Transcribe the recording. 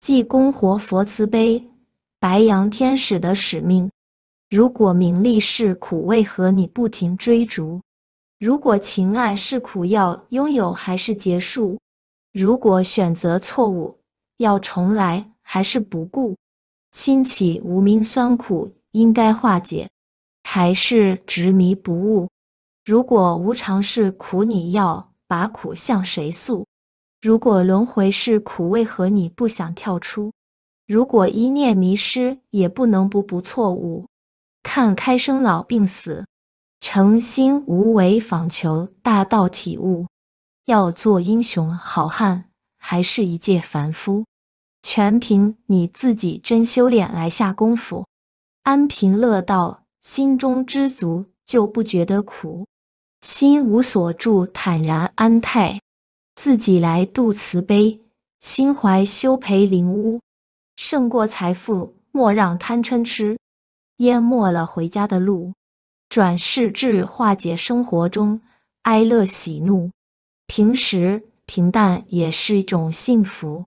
济公活佛慈悲，白羊天使的使命。如果名利是苦，为何你不停追逐？如果情爱是苦，要拥有还是结束？如果选择错误，要重来还是不顾？心起无名酸苦，应该化解还是执迷不悟？如果无常是苦，你要把苦向谁诉？如果轮回是苦，为何你不想跳出？如果一念迷失，也不能不不错误。看开生老病死，诚心无为，访求大道体悟。要做英雄好汉，还是一介凡夫？全凭你自己真修炼来下功夫。安贫乐道，心中知足，就不觉得苦。心无所住，坦然安泰。自己来度慈悲，心怀修培灵屋，胜过财富，莫让贪嗔痴淹没了回家的路。转世至化解生活中哀乐喜怒，平时平淡也是一种幸福。